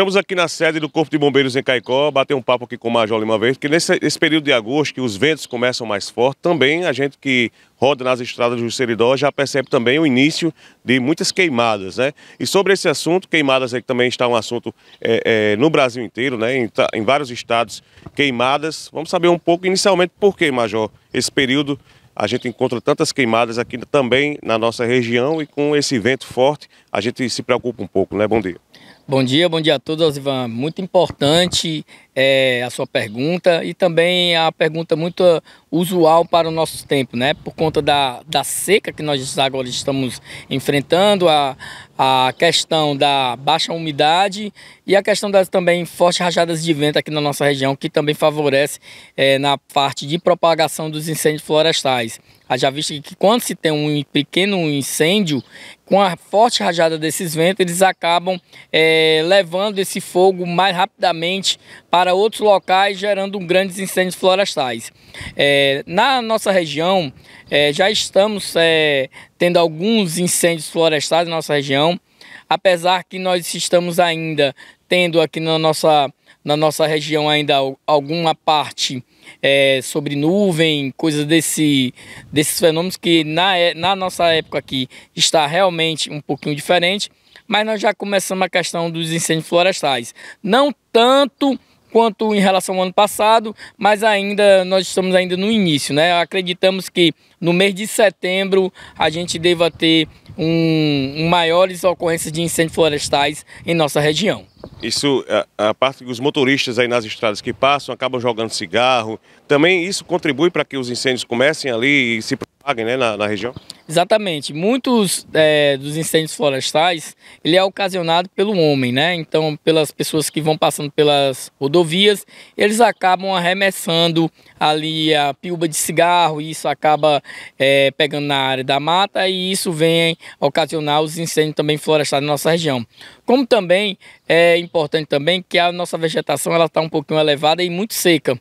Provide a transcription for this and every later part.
Estamos aqui na sede do Corpo de Bombeiros em Caicó, bater um papo aqui com o Major Lima Verde, porque nesse, nesse período de agosto, que os ventos começam mais fortes, também a gente que roda nas estradas do Seridó já percebe também o início de muitas queimadas, né? E sobre esse assunto, queimadas aí também está um assunto é, é, no Brasil inteiro, né? Em, em vários estados, queimadas. Vamos saber um pouco inicialmente por que, Major, esse período a gente encontra tantas queimadas aqui também na nossa região e com esse vento forte a gente se preocupa um pouco, né? Bom dia. Bom dia, bom dia a todos, Ivan. Muito importante é, a sua pergunta e também a pergunta muito uh, usual para o nosso tempo, né? Por conta da, da seca que nós agora estamos enfrentando, a, a questão da baixa umidade e a questão das também fortes rajadas de vento aqui na nossa região, que também favorece é, na parte de propagação dos incêndios florestais. Já visto que quando se tem um pequeno incêndio, com a forte rajada desses ventos, eles acabam é, levando esse fogo mais rapidamente para outros locais, gerando grandes incêndios florestais. É, na nossa região, é, já estamos é, tendo alguns incêndios florestais na nossa região apesar que nós estamos ainda tendo aqui na nossa, na nossa região ainda alguma parte é, sobre nuvem, coisas desse, desses fenômenos que na, é, na nossa época aqui está realmente um pouquinho diferente, mas nós já começamos a questão dos incêndios florestais. Não tanto quanto em relação ao ano passado, mas ainda nós estamos ainda no início, né? Acreditamos que no mês de setembro a gente deva ter um, um maiores ocorrências de incêndios florestais em nossa região. Isso, a, a parte que os motoristas aí nas estradas que passam acabam jogando cigarro, também isso contribui para que os incêndios comecem ali e se né, na, na região? Exatamente. Muitos é, dos incêndios florestais, ele é ocasionado pelo homem, né? Então, pelas pessoas que vão passando pelas rodovias, eles acabam arremessando ali a piuba de cigarro, e isso acaba é, pegando na área da mata e isso vem ocasionar os incêndios também florestais na nossa região. Como também é importante também que a nossa vegetação ela está um pouquinho elevada e muito seca.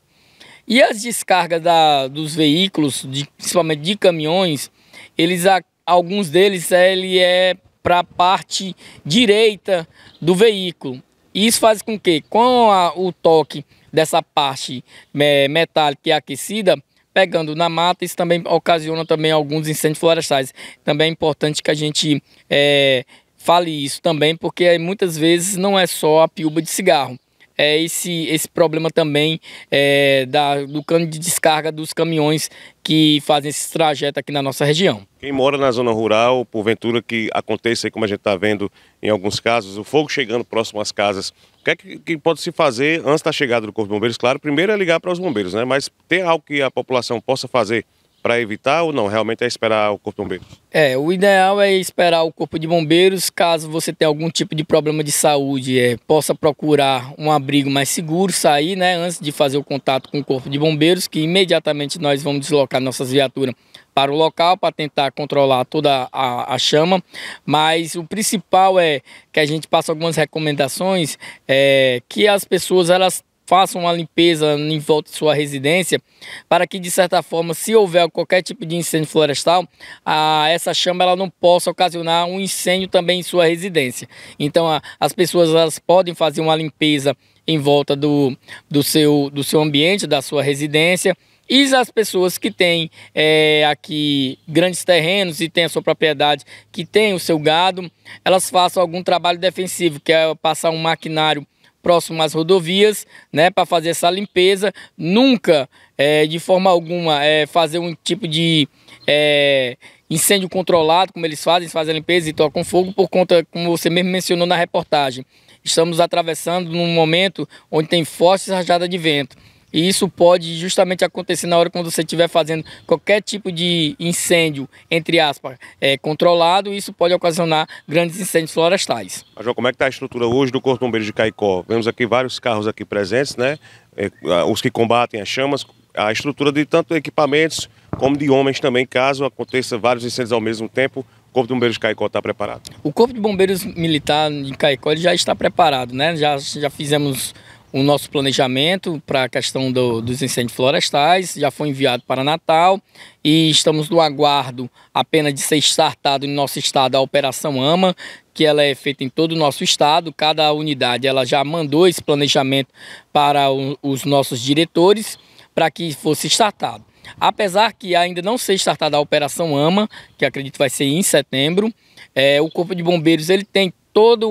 E as descargas da, dos veículos, de, principalmente de caminhões, eles alguns deles ele é para a parte direita do veículo. Isso faz com que, com a, o toque dessa parte é, metálica e aquecida, pegando na mata, isso também ocasiona também alguns incêndios florestais. Também é importante que a gente é, fale isso também, porque muitas vezes não é só a piúba de cigarro é, esse, esse problema também é, da, do cano de descarga dos caminhões que fazem esse trajeto aqui na nossa região. Quem mora na zona rural, porventura que aconteça, como a gente está vendo em alguns casos, o fogo chegando próximo às casas, o que é que, que pode se fazer antes da chegada do Corpo de Bombeiros? Claro, primeiro é ligar para os bombeiros, né? mas tem algo que a população possa fazer para evitar ou não? Realmente é esperar o Corpo de Bombeiros? É, o ideal é esperar o Corpo de Bombeiros. Caso você tenha algum tipo de problema de saúde, é, possa procurar um abrigo mais seguro, sair, né, antes de fazer o contato com o Corpo de Bombeiros, que imediatamente nós vamos deslocar nossas viaturas para o local para tentar controlar toda a, a, chama, mas o principal é que a gente passa algumas recomendações é, que as pessoas elas façam uma limpeza em volta de sua residência, para que de certa forma, se houver qualquer tipo de incêndio florestal, a, essa chama ela não possa ocasionar um incêndio também em sua residência. Então a, as pessoas elas podem fazer uma limpeza em volta do, do, seu, do seu ambiente, da sua residência, e as pessoas que têm é, aqui grandes terrenos e têm a sua propriedade, que tem o seu gado, elas façam algum trabalho defensivo, que é passar um maquinário próximo às rodovias, né, para fazer essa limpeza. Nunca, é, de forma alguma, é, fazer um tipo de é, incêndio controlado, como eles fazem, fazem a limpeza e tocam fogo, por conta, como você mesmo mencionou na reportagem. Estamos atravessando num momento onde tem forte rajada de vento. E isso pode justamente acontecer na hora quando você estiver fazendo qualquer tipo de incêndio, entre aspas, é, controlado, isso pode ocasionar grandes incêndios florestais. João, como é que está a estrutura hoje do Corpo Bombeiro de Caicó? Vemos aqui vários carros aqui presentes, né? É, os que combatem as chamas, a estrutura de tanto equipamentos como de homens também, caso aconteça vários incêndios ao mesmo tempo, o Corpo de Bombeiros de Caicó está preparado? O Corpo de Bombeiros Militar de Caicó já está preparado, né? Já, já fizemos o nosso planejamento para a questão do, dos incêndios florestais, já foi enviado para Natal e estamos no aguardo apenas de ser startado no nosso estado a Operação AMA, que ela é feita em todo o nosso estado, cada unidade ela já mandou esse planejamento para o, os nossos diretores para que fosse startado. Apesar que ainda não ser startada a Operação AMA, que acredito vai ser em setembro, é, o Corpo de Bombeiros ele tem todos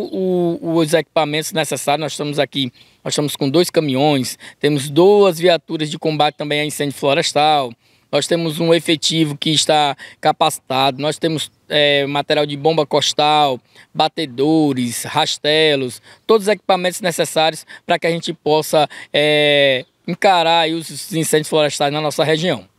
os equipamentos necessários. Nós estamos aqui, nós estamos com dois caminhões, temos duas viaturas de combate também a incêndio florestal, nós temos um efetivo que está capacitado, nós temos é, material de bomba costal, batedores, rastelos, todos os equipamentos necessários para que a gente possa é, encarar os incêndios florestais na nossa região.